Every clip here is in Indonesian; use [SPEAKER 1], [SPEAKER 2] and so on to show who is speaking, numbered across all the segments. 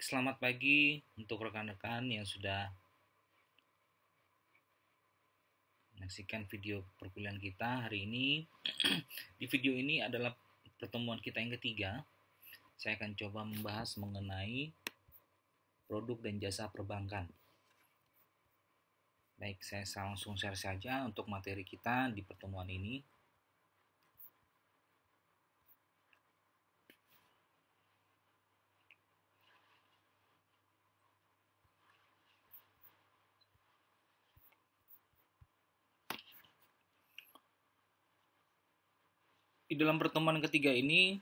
[SPEAKER 1] Baik, selamat pagi untuk rekan-rekan yang sudah menyaksikan video perkuliahan kita hari ini. Di video ini adalah pertemuan kita yang ketiga. Saya akan coba membahas mengenai produk dan jasa perbankan. Baik, saya langsung share saja untuk materi kita di pertemuan ini. di dalam pertemuan ketiga ini,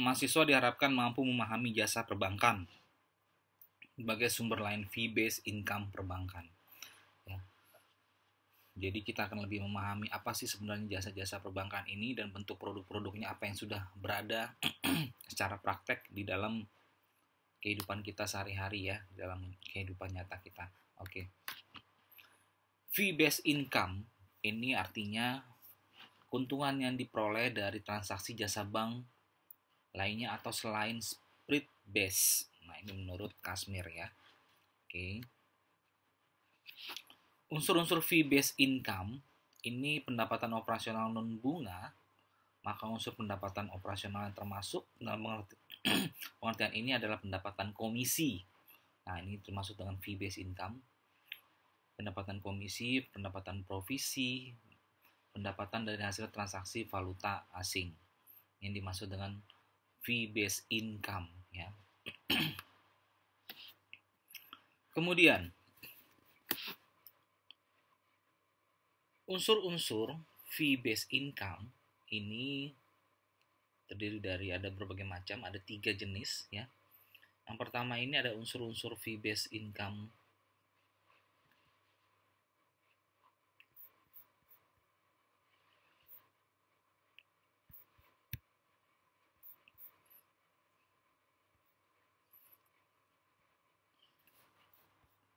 [SPEAKER 1] mahasiswa diharapkan mampu memahami jasa perbankan sebagai sumber lain fee-based income perbankan. Ya. Jadi kita akan lebih memahami apa sih sebenarnya jasa-jasa perbankan ini dan bentuk produk-produknya apa yang sudah berada secara praktek di dalam kehidupan kita sehari-hari ya, dalam kehidupan nyata kita. Oke. Okay. Fee-based income ini artinya keuntungan yang diperoleh dari transaksi jasa bank lainnya atau selain spread base. Nah, ini menurut Kasmir ya. Oke. Unsur-unsur fee based income ini pendapatan operasional non bunga, maka unsur pendapatan operasional yang termasuk dalam pengertian ini adalah pendapatan komisi. Nah, ini termasuk dengan fee based income pendapatan komisi, pendapatan provisi, pendapatan dari hasil transaksi valuta asing yang dimaksud dengan fee based income ya. Kemudian unsur-unsur fee based income ini terdiri dari ada berbagai macam, ada tiga jenis ya. Yang pertama ini ada unsur-unsur fee based income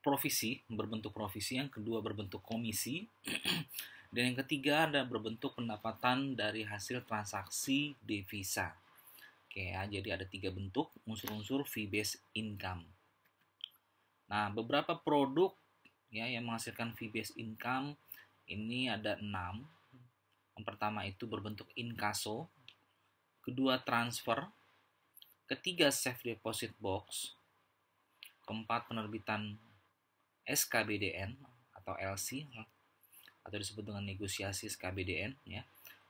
[SPEAKER 1] provisi berbentuk provisi yang kedua berbentuk komisi dan yang ketiga ada berbentuk pendapatan dari hasil transaksi devisa oke ya jadi ada tiga bentuk unsur-unsur fee based income nah beberapa produk ya yang menghasilkan fee based income ini ada enam yang pertama itu berbentuk inkaso kedua transfer ketiga safe deposit box keempat penerbitan SKBDN atau LC atau disebut dengan negosiasi SKBDN ya.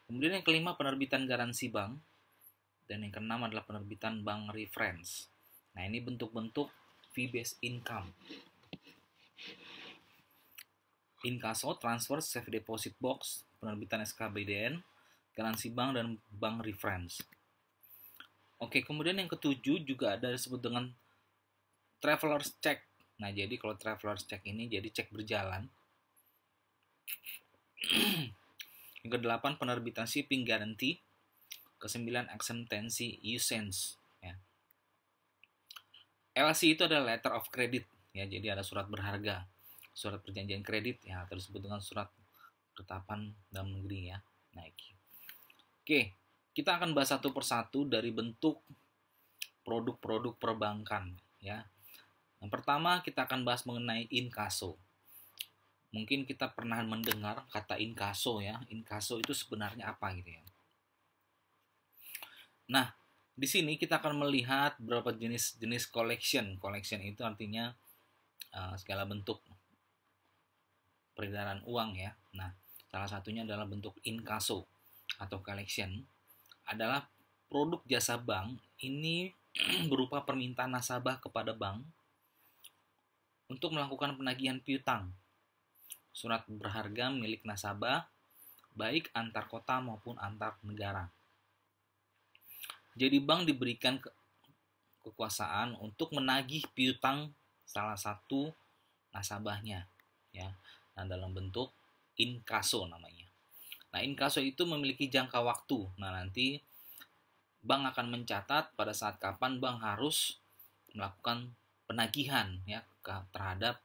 [SPEAKER 1] Kemudian yang kelima penerbitan garansi bank dan yang keenam adalah penerbitan bank reference. Nah, ini bentuk-bentuk fee based income. Inkaso, transfer, safe deposit box, penerbitan SKBDN, garansi bank dan bank reference. Oke, kemudian yang ketujuh juga ada disebut dengan traveler's check Nah, jadi kalau traveler's check ini jadi cek berjalan. Yang kedelapan penerbitan shipping guarantee. Kesembilan acceptance usage. Ya. LC itu adalah letter of credit. Ya, jadi ada surat berharga, surat perjanjian kredit ya tersebut dengan surat ketetapan dalam negeri ya. Nike. Nah, Oke, kita akan bahas satu persatu dari bentuk produk-produk perbankan ya. Yang pertama kita akan bahas mengenai inkaso. Mungkin kita pernah mendengar kata inkaso ya. Inkaso itu sebenarnya apa gitu ya. Nah, di sini kita akan melihat berapa jenis-jenis collection. Collection itu artinya uh, segala bentuk peredaran uang ya. Nah, salah satunya adalah bentuk inkaso atau collection adalah produk jasa bank ini berupa permintaan nasabah kepada bank untuk melakukan penagihan piutang. Surat berharga milik nasabah, baik antar kota maupun antar negara. Jadi bank diberikan ke kekuasaan untuk menagih piutang salah satu nasabahnya, ya. Nah, dalam bentuk inkaso namanya. Nah, inkaso itu memiliki jangka waktu. Nah, nanti bank akan mencatat pada saat kapan bank harus melakukan penagihan ya ke, terhadap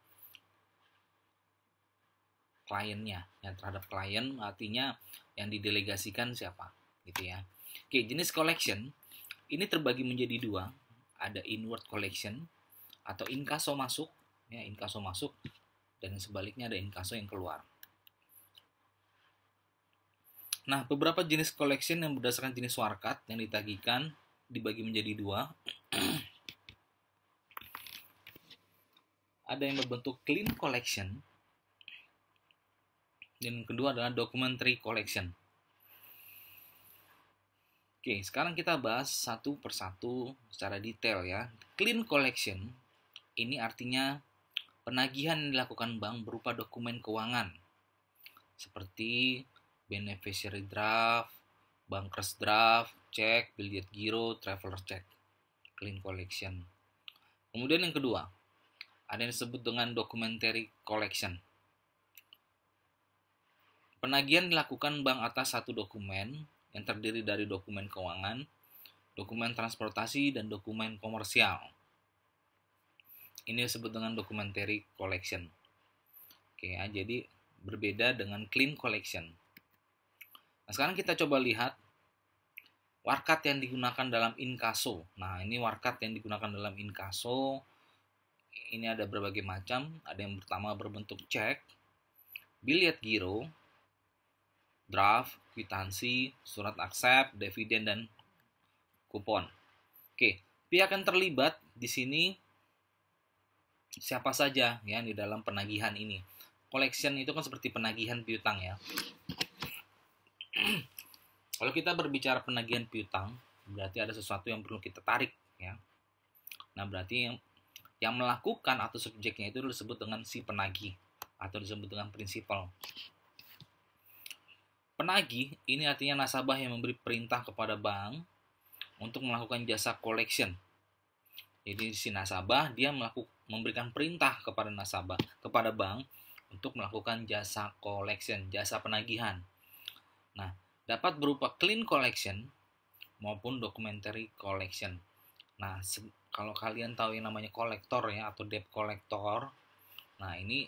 [SPEAKER 1] kliennya ya terhadap klien artinya yang didelegasikan siapa gitu ya oke jenis collection ini terbagi menjadi dua ada inward collection atau inkaso masuk ya inkaso masuk dan sebaliknya ada inkaso yang keluar nah beberapa jenis collection yang berdasarkan jenis warkat yang ditagihkan dibagi menjadi dua ada yang berbentuk clean collection dan kedua adalah documentary collection. Oke, sekarang kita bahas satu persatu secara detail ya. Clean collection ini artinya penagihan yang dilakukan bank berupa dokumen keuangan seperti beneficiary draft, bankers draft, cek, bill giro, traveler check, clean collection. Kemudian yang kedua, ada yang disebut dengan documentary collection. Penagihan dilakukan bank atas satu dokumen yang terdiri dari dokumen keuangan, dokumen transportasi, dan dokumen komersial. Ini disebut dengan documentary collection. Oke, ya, jadi berbeda dengan clean collection. Nah, sekarang kita coba lihat warkat yang digunakan dalam inkaso. Nah, ini warkat yang digunakan dalam inkaso ini ada berbagai macam. Ada yang pertama berbentuk cek, billet giro, draft, kwitansi, surat aksep, dividen, dan kupon. Oke, pihak yang terlibat di sini siapa saja ya di dalam penagihan ini. Collection itu kan seperti penagihan piutang ya. Kalau kita berbicara penagihan piutang, berarti ada sesuatu yang perlu kita tarik ya. Nah, berarti yang yang melakukan atau subjeknya itu disebut dengan si penagih atau disebut dengan prinsipal. Penagih ini artinya nasabah yang memberi perintah kepada bank untuk melakukan jasa collection. Jadi si nasabah dia melakukan memberikan perintah kepada nasabah kepada bank untuk melakukan jasa collection, jasa penagihan. Nah, dapat berupa clean collection maupun documentary collection. Nah, kalau kalian tahu yang namanya kolektor ya atau debt kolektor, nah ini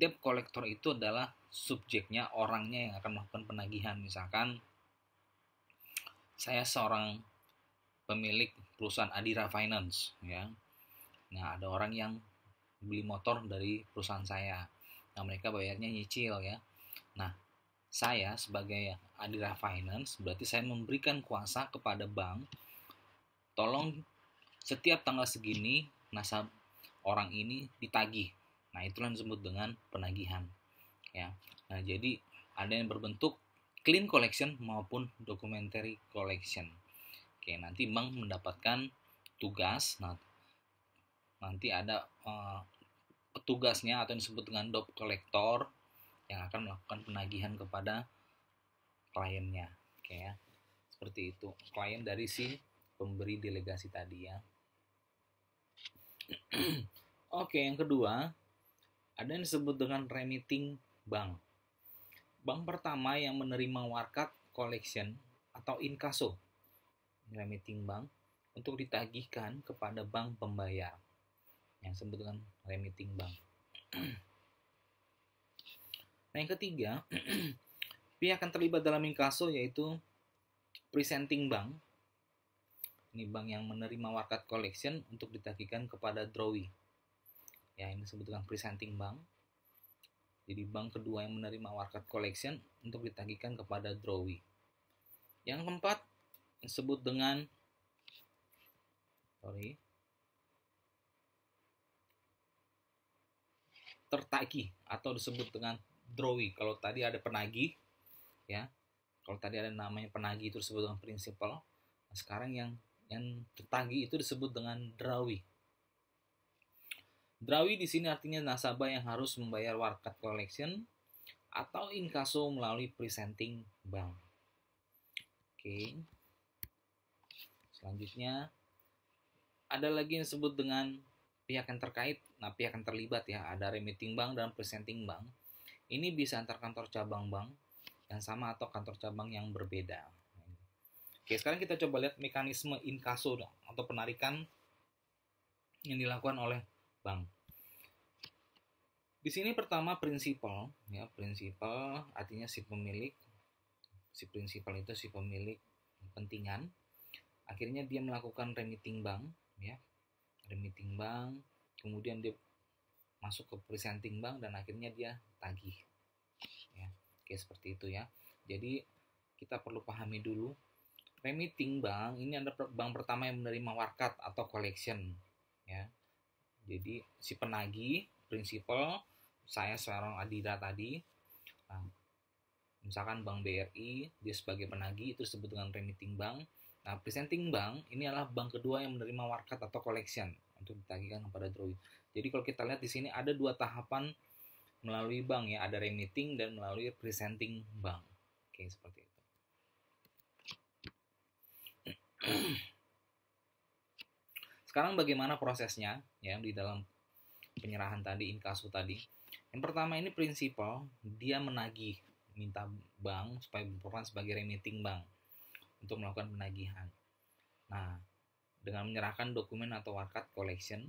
[SPEAKER 1] debt kolektor itu adalah subjeknya orangnya yang akan melakukan penagihan. Misalkan saya seorang pemilik perusahaan Adira Finance ya. Nah, ada orang yang beli motor dari perusahaan saya. Nah, mereka bayarnya nyicil ya. Nah, saya sebagai Adira Finance berarti saya memberikan kuasa kepada bank tolong setiap tanggal segini nasab orang ini ditagih. Nah, itulah yang disebut dengan penagihan. Ya. Nah, jadi ada yang berbentuk clean collection maupun documentary collection. Oke, nanti bank mendapatkan tugas. Nah, nanti ada uh, petugasnya atau disebut dengan dop collector yang akan melakukan penagihan kepada kliennya. Oke ya. Seperti itu. Klien dari si pemberi delegasi tadi ya. Oke, yang kedua, ada yang disebut dengan remitting bank. Bank pertama yang menerima warkat collection atau inkaso, remitting bank, untuk ditagihkan kepada bank pembayar, yang disebut dengan remitting bank. nah, yang ketiga, pihak yang terlibat dalam inkaso yaitu presenting bank ini bank yang menerima warkat collection untuk ditagihkan kepada drawee. Ya, ini sebetulnya presenting bank. Jadi bank kedua yang menerima warkat collection untuk ditagihkan kepada drawee. Yang keempat disebut dengan sorry tertaki atau disebut dengan drawee. Kalau tadi ada penagih ya. Kalau tadi ada namanya penagih itu disebut dengan principal. Nah, sekarang yang yang tertanggi itu disebut dengan drawi. Drawi di sini artinya nasabah yang harus membayar warkat collection atau inkaso melalui presenting bank. Oke. Selanjutnya ada lagi yang disebut dengan pihak yang terkait. Nah, pihak yang terlibat ya, ada remitting bank dan presenting bank. Ini bisa antar kantor cabang bank yang sama atau kantor cabang yang berbeda. Oke, sekarang kita coba lihat mekanisme inkaso dong, atau penarikan yang dilakukan oleh bank. Di sini pertama prinsipal, ya prinsipal artinya si pemilik, si prinsipal itu si pemilik kepentingan. Akhirnya dia melakukan remitting bank, ya remitting bank, kemudian dia masuk ke presenting bank dan akhirnya dia tagih, ya. Oke seperti itu ya. Jadi kita perlu pahami dulu Remitting bank ini ada bank pertama yang menerima warkat atau collection ya. Jadi si penagi, prinsipal saya seorang Adira tadi nah, misalkan Bank BRI dia sebagai penagi itu disebut dengan remitting bank. Nah, presenting bank ini adalah bank kedua yang menerima warkat atau collection untuk ditagihkan kepada drawee. Jadi kalau kita lihat di sini ada dua tahapan melalui bank ya, ada remitting dan melalui presenting bank. Oke, seperti itu. Sekarang bagaimana prosesnya ya di dalam penyerahan tadi inkasu tadi? Yang pertama ini prinsipal, dia menagih minta bank supaya berperan sebagai remitting bank untuk melakukan penagihan. Nah, dengan menyerahkan dokumen atau warkat collection.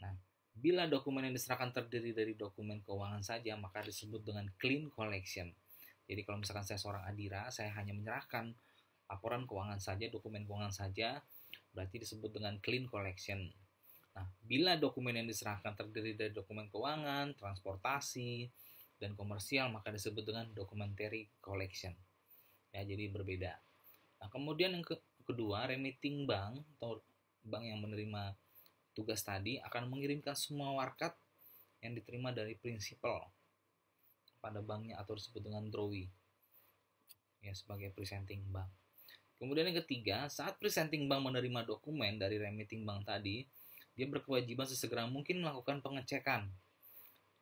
[SPEAKER 1] Nah, bila dokumen yang diserahkan terdiri dari dokumen keuangan saja, maka disebut dengan clean collection. Jadi kalau misalkan saya seorang adira, saya hanya menyerahkan laporan keuangan saja, dokumen keuangan saja, berarti disebut dengan clean collection. Nah, bila dokumen yang diserahkan terdiri dari dokumen keuangan, transportasi, dan komersial, maka disebut dengan documentary collection. Ya, jadi berbeda. Nah, kemudian yang ke kedua, remitting bank atau bank yang menerima tugas tadi akan mengirimkan semua warkat yang diterima dari prinsipal pada banknya atau disebut dengan drawing ya sebagai presenting bank. Kemudian yang ketiga, saat presenting bank menerima dokumen dari remitting bank tadi, dia berkewajiban sesegera mungkin melakukan pengecekan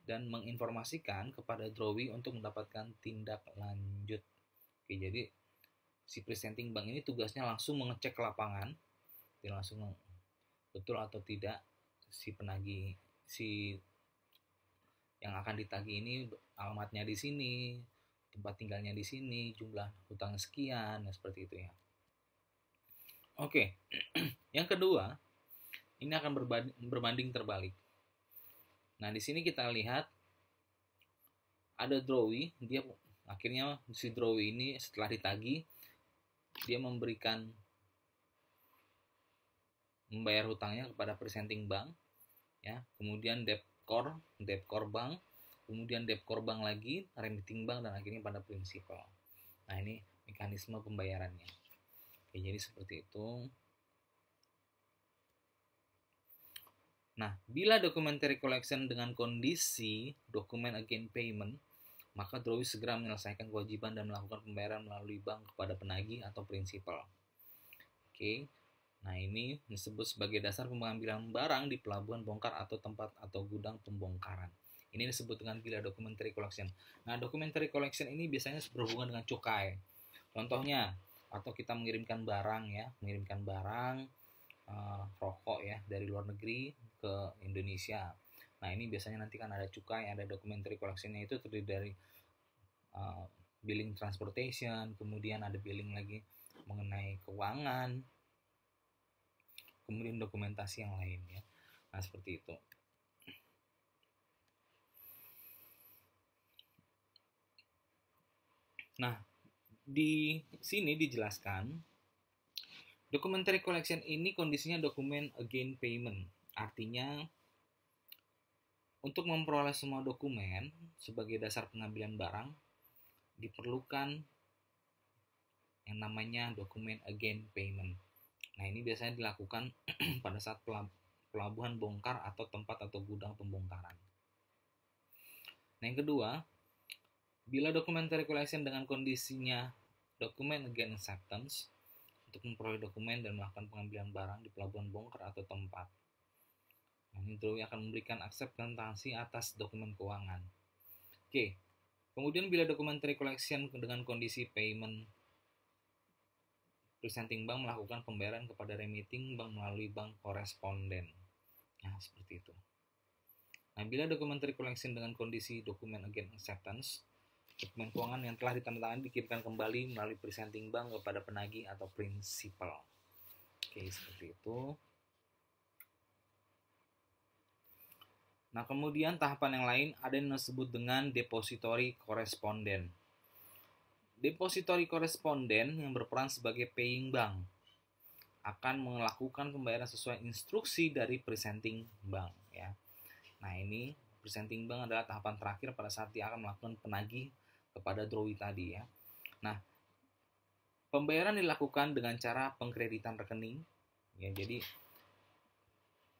[SPEAKER 1] dan menginformasikan kepada drawee untuk mendapatkan tindak lanjut. Oke, jadi si presenting bank ini tugasnya langsung mengecek lapangan, dia langsung betul atau tidak si penagi si yang akan ditagi ini alamatnya di sini, tempat tinggalnya di sini, jumlah hutang sekian, ya seperti itu ya. Oke, okay. yang kedua, ini akan berbanding, terbalik. Nah, di sini kita lihat ada Drawi, dia akhirnya si Drawi ini setelah ditagi, dia memberikan membayar hutangnya kepada presenting bank, ya, kemudian debtor, debtor bank, kemudian debtor bank lagi, remitting bank, dan akhirnya pada prinsipal. Nah, ini mekanisme pembayarannya. Oke, jadi seperti itu. Nah, bila documentary collection dengan kondisi dokumen again payment, maka Drawi segera menyelesaikan kewajiban dan melakukan pembayaran melalui bank kepada penagih atau prinsipal. Oke, nah ini disebut sebagai dasar pengambilan barang di pelabuhan bongkar atau tempat atau gudang pembongkaran. Ini disebut dengan bila documentary collection. Nah, documentary collection ini biasanya berhubungan dengan cukai. Contohnya, atau kita mengirimkan barang ya mengirimkan barang uh, rokok ya dari luar negeri ke Indonesia nah ini biasanya nanti kan ada cukai ada documentary collectionnya itu terdiri dari uh, billing transportation kemudian ada billing lagi mengenai keuangan kemudian dokumentasi yang lain ya nah seperti itu nah di sini dijelaskan documentary collection ini kondisinya dokumen again payment. Artinya untuk memperoleh semua dokumen sebagai dasar pengambilan barang diperlukan yang namanya dokumen again payment. Nah, ini biasanya dilakukan pada saat pelabuhan bongkar atau tempat atau gudang pembongkaran. Nah, yang kedua, Bila documentary collection dengan kondisinya dokumen again acceptance untuk memperoleh dokumen dan melakukan pengambilan barang di pelabuhan bongkar atau tempat. Nah, ini drawing akan memberikan akseptansi atas dokumen keuangan. Oke, kemudian bila documentary collection dengan kondisi payment presenting bank melakukan pembayaran kepada remitting bank melalui bank koresponden. Nah, seperti itu. Nah, bila documentary collection dengan kondisi dokumen again acceptance, dokumen keuangan yang telah ditandatangani dikirimkan kembali melalui presenting bank kepada penagih atau principal, Oke, seperti itu. Nah, kemudian tahapan yang lain ada yang disebut dengan depository correspondent. Depository correspondent yang berperan sebagai paying bank akan melakukan pembayaran sesuai instruksi dari presenting bank ya. Nah, ini presenting bank adalah tahapan terakhir pada saat dia akan melakukan penagih kepada Drowi tadi ya. Nah, pembayaran dilakukan dengan cara pengkreditan rekening. Ya, jadi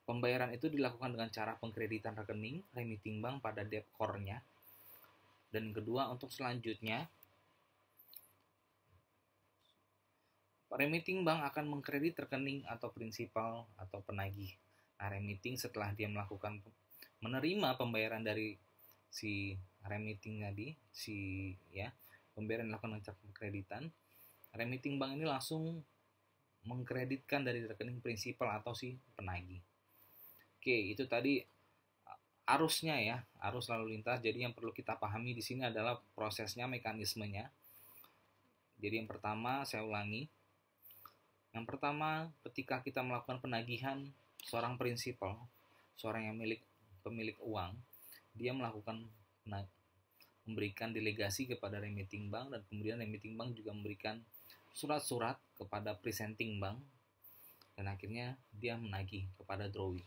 [SPEAKER 1] pembayaran itu dilakukan dengan cara pengkreditan rekening remitting bank pada debt core-nya. Dan kedua untuk selanjutnya remitting bank akan mengkredit rekening atau prinsipal atau penagih. Nah, remitting setelah dia melakukan menerima pembayaran dari si remitting tadi si ya pemberian lakukan dengan cara remitting bank ini langsung mengkreditkan dari rekening prinsipal atau si penagih oke itu tadi arusnya ya arus lalu lintas jadi yang perlu kita pahami di sini adalah prosesnya mekanismenya jadi yang pertama saya ulangi yang pertama ketika kita melakukan penagihan seorang prinsipal seorang yang milik pemilik uang dia melakukan nah, memberikan delegasi kepada remitting bank dan kemudian remitting bank juga memberikan surat-surat kepada presenting bank dan akhirnya dia menagih kepada drawing.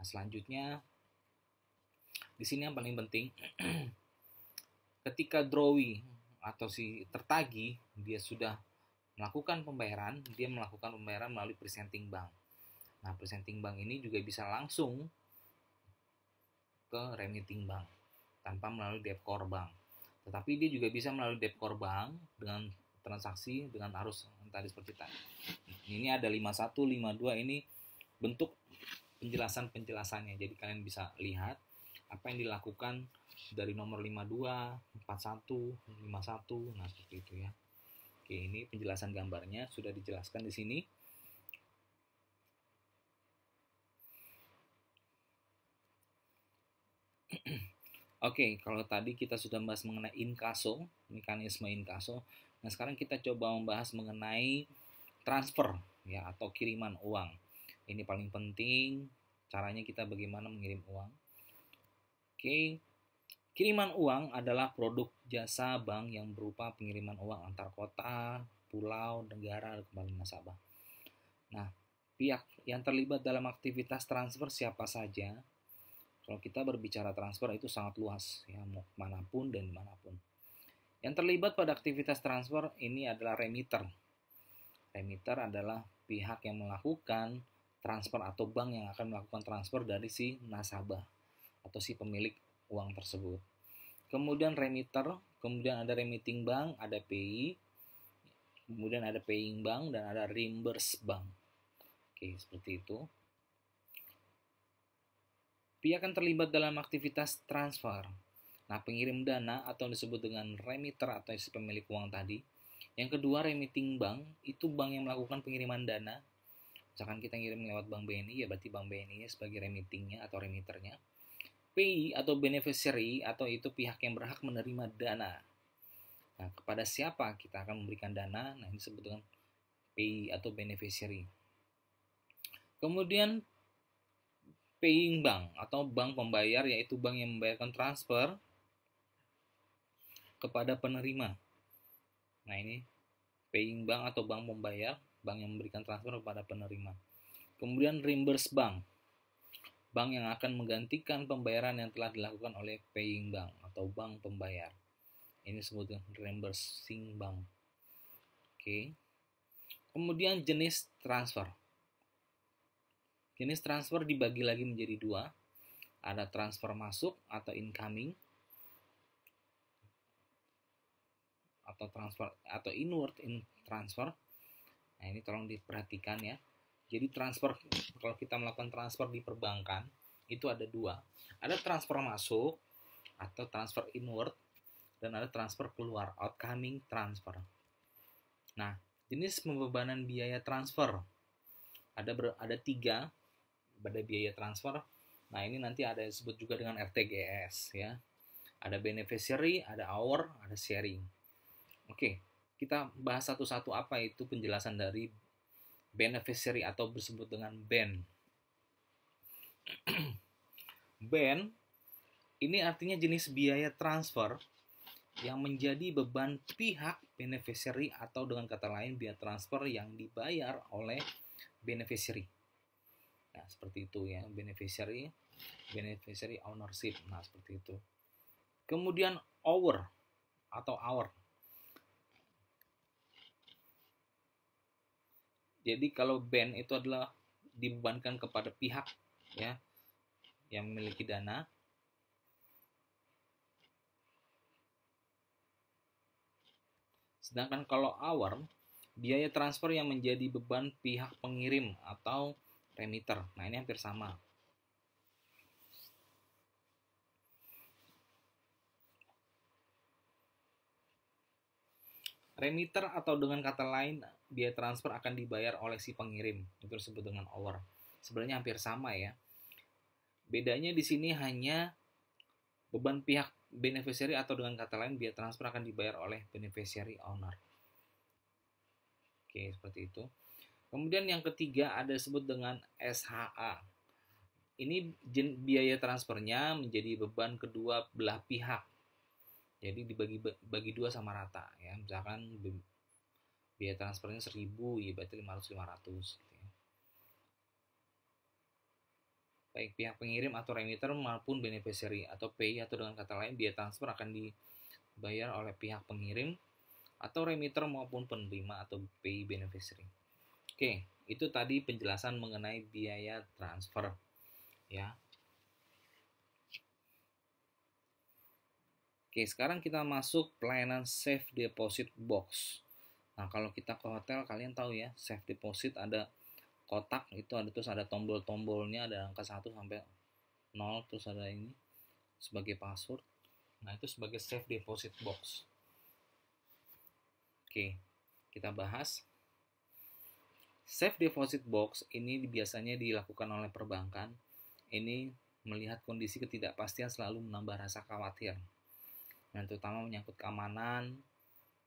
[SPEAKER 1] Nah, selanjutnya di sini yang paling penting ketika drawing atau si tertagi dia sudah melakukan pembayaran, dia melakukan pembayaran melalui presenting bank. Nah, presenting bank ini juga bisa langsung ke remitting bank tanpa melalui core bank. Tetapi dia juga bisa melalui core bank dengan transaksi dengan arus tadi seperti tadi. Ini ada 51, 52 ini bentuk penjelasan-penjelasannya. Jadi kalian bisa lihat apa yang dilakukan dari nomor 52, 41, 51, nah seperti itu ya. Oke, ini penjelasan gambarnya sudah dijelaskan di sini. Oke, okay, kalau tadi kita sudah membahas mengenai inkaso, mekanisme inkaso. Nah, sekarang kita coba membahas mengenai transfer ya atau kiriman uang. Ini paling penting caranya kita bagaimana mengirim uang. Oke. Okay. Kiriman uang adalah produk jasa bank yang berupa pengiriman uang antar kota, pulau, negara kembali nasabah. Nah, pihak yang terlibat dalam aktivitas transfer siapa saja kalau kita berbicara transfer itu sangat luas ya mau manapun dan dimanapun. Yang terlibat pada aktivitas transfer ini adalah remitter. Remitter adalah pihak yang melakukan transfer atau bank yang akan melakukan transfer dari si nasabah atau si pemilik uang tersebut. Kemudian remitter, kemudian ada remitting bank, ada PI, kemudian ada paying bank dan ada reimburse bank. Oke, seperti itu. Pihak yang terlibat dalam aktivitas transfer. Nah, pengirim dana atau disebut dengan remitter atau si pemilik uang tadi. Yang kedua, remitting bank, itu bank yang melakukan pengiriman dana. Misalkan kita ngirim lewat Bank BNI, ya berarti Bank BNI ya sebagai remittingnya atau remitternya. PI atau beneficiary atau itu pihak yang berhak menerima dana. Nah, kepada siapa kita akan memberikan dana? Nah, ini disebut dengan PI atau beneficiary. Kemudian paying bank atau bank pembayar yaitu bank yang membayarkan transfer kepada penerima. Nah, ini paying bank atau bank pembayar, bank yang memberikan transfer kepada penerima. Kemudian reimburse bank, bank yang akan menggantikan pembayaran yang telah dilakukan oleh paying bank atau bank pembayar. Ini disebut reimbursing bank. Oke. Kemudian jenis transfer. Jenis transfer dibagi lagi menjadi dua. Ada transfer masuk atau incoming. Atau transfer atau inward in transfer. Nah, ini tolong diperhatikan ya. Jadi transfer kalau kita melakukan transfer di perbankan itu ada dua. Ada transfer masuk atau transfer inward dan ada transfer keluar outcoming transfer. Nah, jenis pembebanan biaya transfer ada ber, ada tiga pada biaya transfer. Nah, ini nanti ada disebut juga dengan RTGS ya. Ada beneficiary, ada hour, ada sharing. Oke, kita bahas satu-satu apa itu penjelasan dari beneficiary atau disebut dengan BEN. BEN ini artinya jenis biaya transfer yang menjadi beban pihak beneficiary atau dengan kata lain biaya transfer yang dibayar oleh beneficiary. Nah, seperti itu ya, beneficiary, beneficiary ownership. Nah, seperti itu. Kemudian hour atau hour. Jadi kalau band itu adalah dibebankan kepada pihak ya yang memiliki dana Sedangkan kalau our biaya transfer yang menjadi beban pihak pengirim atau remitter. Nah, ini hampir sama. Remitter atau dengan kata lain, biaya transfer akan dibayar oleh si pengirim. Itu disebut dengan over. Sebenarnya hampir sama ya. Bedanya di sini hanya beban pihak beneficiary atau dengan kata lain biaya transfer akan dibayar oleh beneficiary owner. Oke, seperti itu. Kemudian yang ketiga ada disebut dengan SHA. Ini biaya transfernya menjadi beban kedua belah pihak. Jadi dibagi bagi dua sama rata ya. Misalkan biaya transfernya 1000 ya berarti 500 500 gitu ya. Baik pihak pengirim atau remitter maupun beneficiary atau pay atau dengan kata lain biaya transfer akan dibayar oleh pihak pengirim atau remitter maupun penerima atau pay beneficiary. Oke, itu tadi penjelasan mengenai biaya transfer. Ya. Oke, sekarang kita masuk pelayanan safe deposit box. Nah, kalau kita ke hotel kalian tahu ya, safe deposit ada kotak itu ada terus ada tombol-tombolnya ada angka 1 sampai 0 terus ada ini sebagai password. Nah, itu sebagai safe deposit box. Oke, kita bahas Safe deposit box ini biasanya dilakukan oleh perbankan. Ini melihat kondisi ketidakpastian selalu menambah rasa khawatir. Dan terutama menyangkut keamanan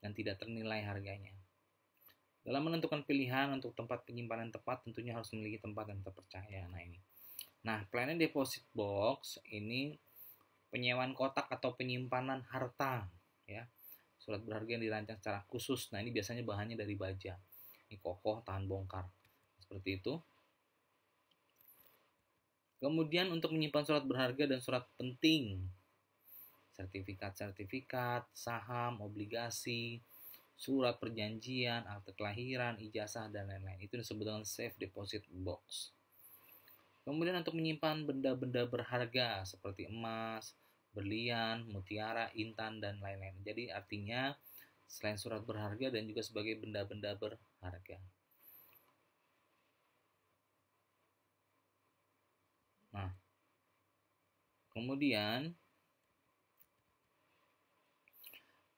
[SPEAKER 1] dan tidak ternilai harganya. Dalam menentukan pilihan untuk tempat penyimpanan tepat tentunya harus memiliki tempat yang terpercaya. Nah ini. Nah, planning Deposit Box ini penyewaan kotak atau penyimpanan harta ya. Surat berharga yang dirancang secara khusus. Nah, ini biasanya bahannya dari baja ini kokoh tahan bongkar seperti itu kemudian untuk menyimpan surat berharga dan surat penting sertifikat-sertifikat saham obligasi surat perjanjian akte kelahiran ijazah dan lain-lain itu disebut dengan safe deposit box kemudian untuk menyimpan benda-benda berharga seperti emas berlian, mutiara, intan, dan lain-lain. Jadi artinya selain surat berharga dan juga sebagai benda-benda berharga. Nah, kemudian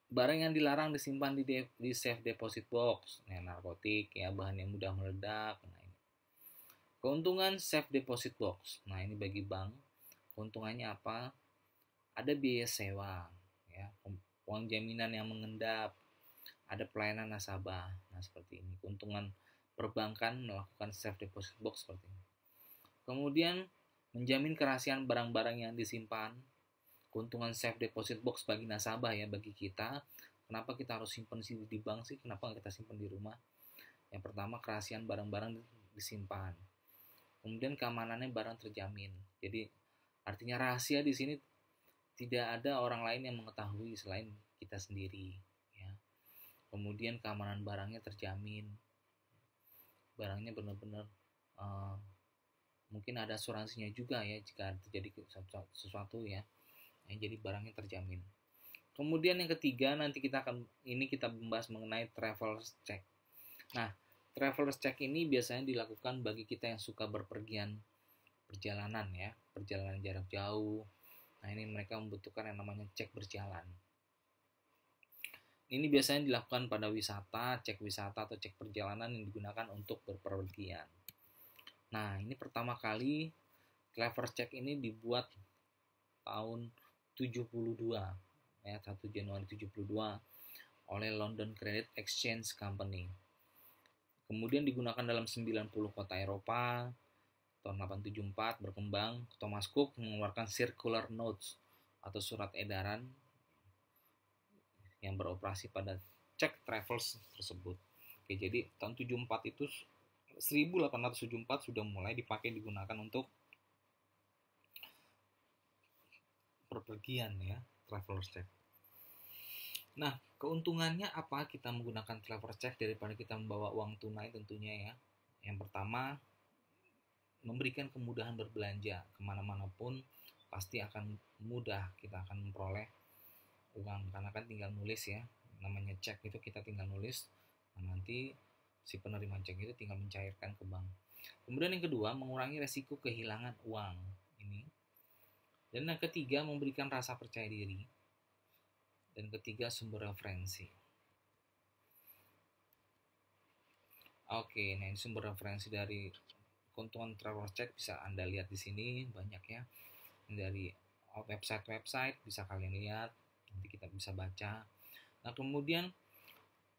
[SPEAKER 1] barang yang dilarang disimpan di, di safe deposit box, ya, narkotik, ya bahan yang mudah meledak. Nah, ini. Keuntungan safe deposit box. Nah, ini bagi bank, keuntungannya apa? Ada biaya sewa, ya, uang jaminan yang mengendap, ada pelayanan nasabah. Nah, seperti ini. Keuntungan perbankan melakukan safe deposit box seperti ini. Kemudian menjamin kerahasiaan barang-barang yang disimpan. Keuntungan safe deposit box bagi nasabah ya, bagi kita. Kenapa kita harus simpan sih di bank sih? Kenapa kita simpan di rumah? Yang pertama kerahasiaan barang-barang disimpan. Kemudian keamanannya barang terjamin. Jadi artinya rahasia di sini tidak ada orang lain yang mengetahui selain kita sendiri ya kemudian keamanan barangnya terjamin barangnya benar-benar uh, mungkin ada asuransinya juga ya jika terjadi sesuatu ya, nah, jadi barangnya terjamin kemudian yang ketiga nanti kita akan ini kita membahas mengenai travel check nah travel check ini biasanya dilakukan bagi kita yang suka berpergian perjalanan ya perjalanan jarak jauh Nah ini mereka membutuhkan yang namanya cek berjalan. Ini biasanya dilakukan pada wisata, cek wisata atau cek perjalanan yang digunakan untuk berpergian. Nah ini pertama kali Clever Check ini dibuat tahun 72 ya 1 Januari 72 oleh London Credit Exchange Company. Kemudian digunakan dalam 90 kota Eropa, tahun 1874 berkembang, Thomas Cook mengeluarkan circular notes atau surat edaran yang beroperasi pada check travels tersebut. Oke, jadi tahun 74 itu 1874 sudah mulai dipakai digunakan untuk perpergian ya, traveler's check. Nah, keuntungannya apa kita menggunakan traveler's check daripada kita membawa uang tunai tentunya ya. Yang pertama, memberikan kemudahan berbelanja kemana-mana pun pasti akan mudah kita akan memperoleh uang karena kan tinggal nulis ya namanya cek itu kita tinggal nulis nah nanti si penerima cek itu tinggal mencairkan ke bank kemudian yang kedua mengurangi resiko kehilangan uang ini dan yang ketiga memberikan rasa percaya diri dan ketiga sumber referensi oke nah ini sumber referensi dari keuntungan travel check bisa Anda lihat di sini banyak ya dari website-website oh, bisa kalian lihat nanti kita bisa baca. Nah, kemudian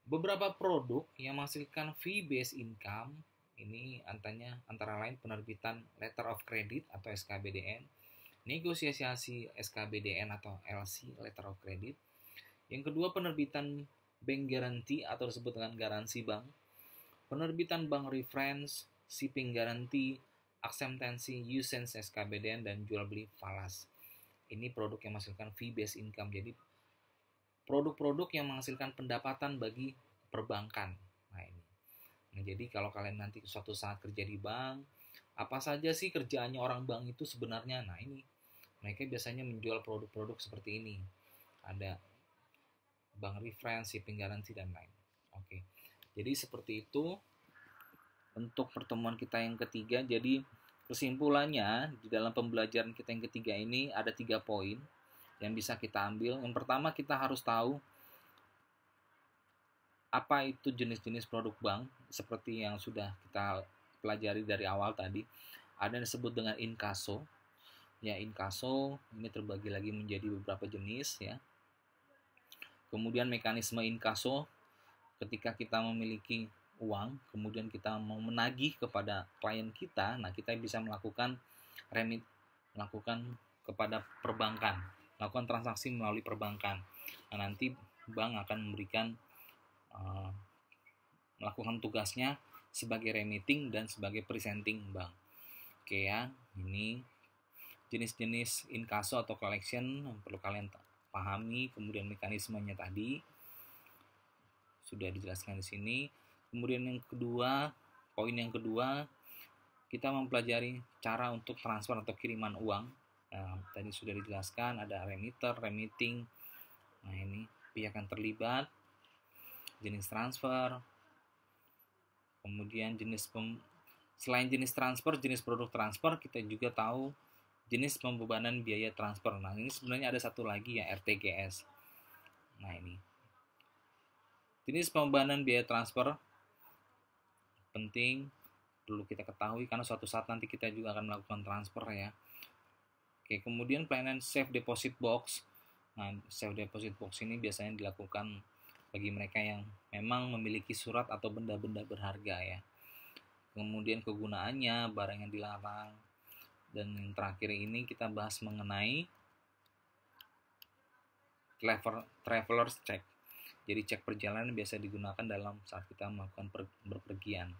[SPEAKER 1] beberapa produk yang menghasilkan fee based income ini antaranya antara lain penerbitan letter of credit atau SKBDN, negosiasi SKBDN atau LC letter of credit. Yang kedua penerbitan bank guarantee atau disebut dengan garansi bank, penerbitan bank reference, shipping garanti, akseptansi, usage SKBDN, dan jual beli falas. Ini produk yang menghasilkan fee-based income. Jadi produk-produk yang menghasilkan pendapatan bagi perbankan. Nah ini. Nah, jadi kalau kalian nanti suatu saat kerja di bank, apa saja sih kerjaannya orang bank itu sebenarnya? Nah ini, mereka biasanya menjual produk-produk seperti ini. Ada bank reference, shipping garansi, dan lain. Oke, jadi seperti itu untuk pertemuan kita yang ketiga. Jadi kesimpulannya di dalam pembelajaran kita yang ketiga ini ada tiga poin yang bisa kita ambil. Yang pertama kita harus tahu apa itu jenis-jenis produk bank seperti yang sudah kita pelajari dari awal tadi. Ada yang disebut dengan inkaso. Ya, inkaso ini terbagi lagi menjadi beberapa jenis ya. Kemudian mekanisme inkaso ketika kita memiliki uang, kemudian kita mau menagih kepada klien kita, nah kita bisa melakukan remit, melakukan kepada perbankan, melakukan transaksi melalui perbankan. Nah, nanti bank akan memberikan uh, melakukan tugasnya sebagai remitting dan sebagai presenting bank. Oke ya, ini jenis-jenis inkaso atau collection yang perlu kalian pahami, kemudian mekanismenya tadi sudah dijelaskan di sini. Kemudian yang kedua, poin yang kedua, kita mempelajari cara untuk transfer atau kiriman uang. Nah, tadi sudah dijelaskan ada remitter, remitting. Nah, ini pihak yang terlibat, jenis transfer, kemudian jenis pem selain jenis transfer, jenis produk transfer, kita juga tahu jenis pembebanan biaya transfer. Nah, ini sebenarnya ada satu lagi ya RTGS. Nah, ini. Jenis pembebanan biaya transfer penting perlu kita ketahui karena suatu saat nanti kita juga akan melakukan transfer ya. Oke, kemudian pelayanan safe deposit box. Nah, safe deposit box ini biasanya dilakukan bagi mereka yang memang memiliki surat atau benda-benda berharga ya. Kemudian kegunaannya, barang yang dilarang. Dan yang terakhir ini kita bahas mengenai traveler's check. Jadi cek perjalanan biasa digunakan dalam saat kita melakukan berpergian.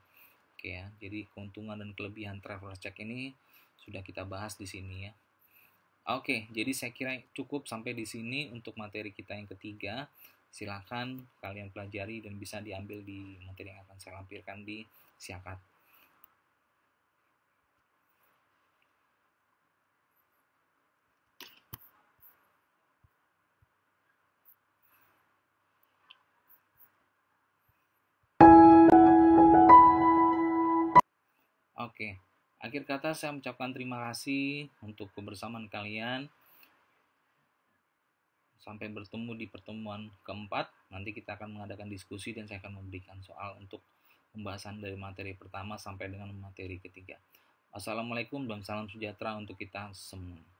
[SPEAKER 1] Oke ya. Jadi keuntungan dan kelebihan traveler check ini sudah kita bahas di sini ya. Oke, jadi saya kira cukup sampai di sini untuk materi kita yang ketiga. Silahkan kalian pelajari dan bisa diambil di materi yang akan saya lampirkan di siakat Oke, akhir kata saya ucapkan terima kasih untuk kebersamaan kalian. Sampai bertemu di pertemuan keempat. Nanti kita akan mengadakan diskusi dan saya akan memberikan soal untuk pembahasan dari materi pertama sampai dengan materi ketiga. Assalamualaikum dan salam sejahtera untuk kita semua.